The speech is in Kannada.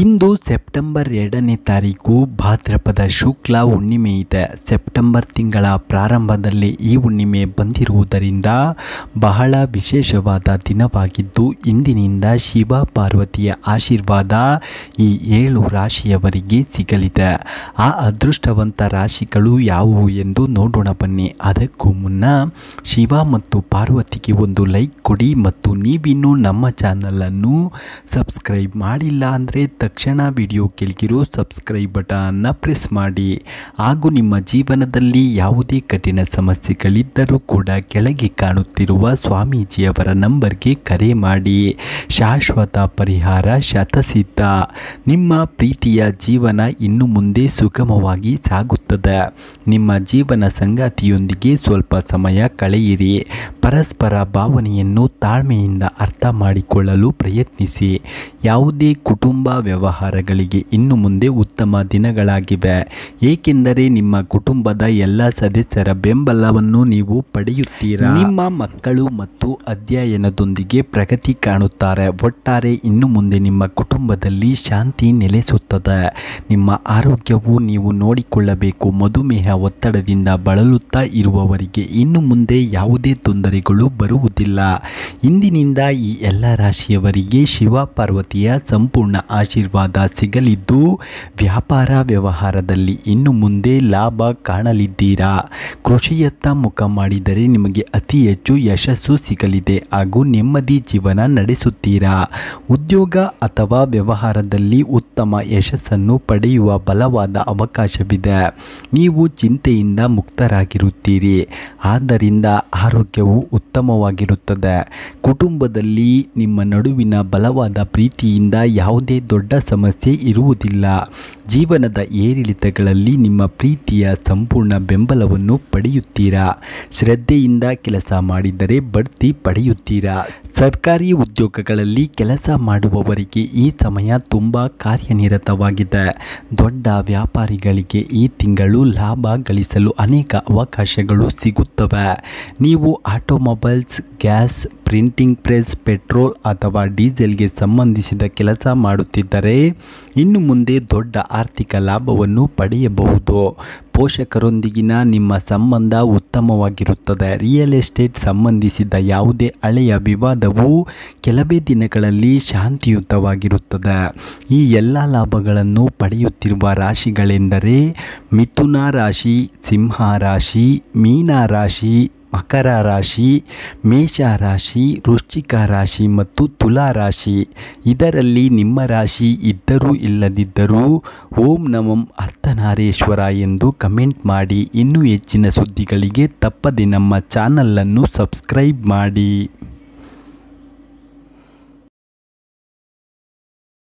ಇಂದು ಸೆಪ್ಟೆಂಬರ್ ಎರಡನೇ ತಾರೀಕು ಭಾದ್ರಪದ ಶುಕ್ಲ ಹುಣ್ಣಿಮೆ ಇದೆ ಸೆಪ್ಟೆಂಬರ್ ತಿಂಗಳ ಪ್ರಾರಂಭದಲ್ಲಿ ಈ ಹುಣ್ಣಿಮೆ ಬಂದಿರುವುದರಿಂದ ಬಹಳ ವಿಶೇಷವಾದ ದಿನವಾಗಿದ್ದು ಇಂದಿನಿಂದ ಶಿವ ಪಾರ್ವತಿಯ ಆಶೀರ್ವಾದ ಈ ಏಳು ರಾಶಿಯವರಿಗೆ ಸಿಗಲಿದೆ ಆ ಅದೃಷ್ಟವಂತ ರಾಶಿಗಳು ಯಾವುವು ಎಂದು ನೋಡೋಣ ಬನ್ನಿ ಅದಕ್ಕೂ ಮುನ್ನ ಶಿವ ಮತ್ತು ಪಾರ್ವತಿಗೆ ಒಂದು ಲೈಕ್ ಕೊಡಿ ಮತ್ತು ನೀವಿನ್ನೂ ನಮ್ಮ ಚಾನಲನ್ನು ಸಬ್ಸ್ಕ್ರೈಬ್ ಮಾಡಿಲ್ಲ ಅಂದರೆ ತಕ್ಷಣ ವಿಡಿಯೋ ಕೆಳಗಿರೋ ಸಬ್ಸ್ಕ್ರೈಬ್ ಬಟನ್ನ ಪ್ರೆಸ್ ಮಾಡಿ ಹಾಗೂ ನಿಮ್ಮ ಜೀವನದಲ್ಲಿ ಯಾವುದೇ ಕಠಿಣ ಸಮಸ್ಯೆಗಳಿದ್ದರೂ ಕೂಡ ಕೆಳಗೆ ಕಾಣುತ್ತಿರುವ ಸ್ವಾಮೀಜಿಯವರ ನಂಬರ್ಗೆ ಕರೆ ಮಾಡಿ ಶಾಶ್ವತ ಪರಿಹಾರ ಶತಸಿದ್ಧ ನಿಮ್ಮ ಪ್ರೀತಿಯ ಜೀವನ ಇನ್ನು ಮುಂದೆ ಸುಗಮವಾಗಿ ಸಾಗುತ್ತದೆ ನಿಮ್ಮ ಜೀವನ ಸಂಗಾತಿಯೊಂದಿಗೆ ಸ್ವಲ್ಪ ಸಮಯ ಕಳೆಯಿರಿ ಪರಸ್ಪರ ಭಾವನೆಯನ್ನು ತಾಳ್ಮೆಯಿಂದ ಅರ್ಥ ಮಾಡಿಕೊಳ್ಳಲು ಪ್ರಯತ್ನಿಸಿ ಯಾವುದೇ ಕುಟುಂಬ ವ್ಯವಹಾರಗಳಿಗೆ ಇನ್ನು ಮುಂದೆ ಉತ್ತಮ ದಿನಗಳಾಗಿವೆ ಏಕೆಂದರೆ ನಿಮ್ಮ ಕುಟುಂಬದ ಎಲ್ಲ ಸದಸ್ಯರ ಬೆಂಬಲವನ್ನು ನೀವು ಪಡೆಯುತ್ತೀರಾ ನಿಮ್ಮ ಮಕ್ಕಳು ಮತ್ತು ಅಧ್ಯಯನದೊಂದಿಗೆ ಪ್ರಗತಿ ಕಾಣುತ್ತಾರೆ ಒಟ್ಟಾರೆ ಇನ್ನು ಮುಂದೆ ನಿಮ್ಮ ಕುಟುಂಬದಲ್ಲಿ ಶಾಂತಿ ನೆಲೆಸುತ್ತದೆ ನಿಮ್ಮ ಆರೋಗ್ಯವು ನೀವು ನೋಡಿಕೊಳ್ಳಬೇಕು ಮಧುಮೇಹ ಒತ್ತಡದಿಂದ ಬಳಲುತ್ತಾ ಇರುವವರಿಗೆ ಇನ್ನು ಮುಂದೆ ಯಾವುದೇ ತೊಂದರೆಗಳು ಬರುವುದಿಲ್ಲ ಇಂದಿನಿಂದ ಈ ಎಲ್ಲ ರಾಶಿಯವರಿಗೆ ಶಿವ ಪಾರ್ವತಿಯ ಸಂಪೂರ್ಣ ಆಶೀರ್ವಾದ ಆಶೀರ್ವಾದ ಸಿಗಲಿದ್ದು ವ್ಯಾಪಾರ ವ್ಯವಹಾರದಲ್ಲಿ ಇನ್ನು ಮುಂದೆ ಲಾಭ ಕಾಣಲಿದ್ದೀರಾ ಕೃಷಿಯತ್ತ ಮುಖ ಮಾಡಿದರೆ ನಿಮಗೆ ಅತಿ ಹೆಚ್ಚು ಯಶಸ್ಸು ಸಿಗಲಿದೆ ಹಾಗೂ ನೆಮ್ಮದಿ ಜೀವನ ನಡೆಸುತ್ತೀರಾ ಉದ್ಯೋಗ ಅಥವಾ ವ್ಯವಹಾರದಲ್ಲಿ ಉತ್ತಮ ಯಶಸ್ಸನ್ನು ಪಡೆಯುವ ಬಲವಾದ ಅವಕಾಶವಿದೆ ನೀವು ಚಿಂತೆಯಿಂದ ಮುಕ್ತರಾಗಿರುತ್ತೀರಿ ಆದ್ದರಿಂದ ಆರೋಗ್ಯವು ಉತ್ತಮವಾಗಿರುತ್ತದೆ ಕುಟುಂಬದಲ್ಲಿ ನಿಮ್ಮ ನಡುವಿನ ಬಲವಾದ ಪ್ರೀತಿಯಿಂದ ಯಾವುದೇ ದೊಡ್ಡ ದೊಡ್ಡ ಸಮಸ್ಯೆ ಇರುವುದಿಲ್ಲ ಜೀವನದ ಏರಿಳಿತಗಳಲ್ಲಿ ನಿಮ್ಮ ಪ್ರೀತಿಯ ಸಂಪೂರ್ಣ ಬೆಂಬಲವನ್ನು ಪಡೆಯುತ್ತೀರಾ ಶ್ರದ್ಧೆಯಿಂದ ಕೆಲಸ ಮಾಡಿದರೆ ಬಡ್ತಿ ಪಡೆಯುತ್ತೀರಾ ಸರ್ಕಾರಿ ಉದ್ಯೋಗಗಳಲ್ಲಿ ಕೆಲಸ ಮಾಡುವವರಿಗೆ ಈ ಸಮಯ ತುಂಬ ಕಾರ್ಯನಿರತವಾಗಿದೆ ದೊಡ್ಡ ವ್ಯಾಪಾರಿಗಳಿಗೆ ಈ ತಿಂಗಳು ಲಾಭ ಗಳಿಸಲು ಅನೇಕ ಅವಕಾಶಗಳು ಸಿಗುತ್ತವೆ ನೀವು automobiles gas printing press petrol ಅಥವಾ ಡೀಸೆಲ್ಗೆ ಸಂಬಂಧಿಸಿದ ಕೆಲಸ ಮಾಡುತ್ತಿದ್ದರೆ ಇನ್ನು ಮುಂದೆ ದೊಡ್ಡ ಆರ್ಥಿಕ ಲಾಭವನ್ನು ಪಡೆಯಬಹುದು ಪೋಷಕರೊಂದಿಗಿನ ನಿಮ್ಮ ಸಂಬಂಧ ಉತ್ತಮವಾಗಿರುತ್ತದೆ ರಿಯಲ್ ಎಸ್ಟೇಟ್ ಸಂಬಂಧಿಸಿದ ಯಾವುದೇ ಹಳೆಯ ವಿವಾದವು ಕೆಲವೇ ದಿನಗಳಲ್ಲಿ ಶಾಂತಿಯುತವಾಗಿರುತ್ತದೆ ಈ ಎಲ್ಲ ಲಾಭಗಳನ್ನು ಪಡೆಯುತ್ತಿರುವ ರಾಶಿಗಳೆಂದರೆ ಮಿಥುನ ರಾಶಿ ಸಿಂಹ ರಾಶಿ ಮೀನ ರಾಶಿ ಮಕರ ರಾಶಿ ಮೇಷ ರಾಶಿ ವೃಶ್ಚಿಕ ರಾಶಿ ಮತ್ತು ತುಲಾ ರಾಶಿ ಇದರಲ್ಲಿ ನಿಮ್ಮ ರಾಶಿ ಇದ್ದರೂ ಇಲ್ಲದಿದ್ದರೂ ಓಂ ನಮಂ ಅರ್ಥನಾರೇಶ್ವರ ಎಂದು ಕಮೆಂಟ್ ಮಾಡಿ ಇನ್ನೂ ಹೆಚ್ಚಿನ ಸುದ್ದಿಗಳಿಗೆ ತಪ್ಪದೆ ನಮ್ಮ ಚಾನಲನ್ನು ಸಬ್ಸ್ಕ್ರೈಬ್ ಮಾಡಿ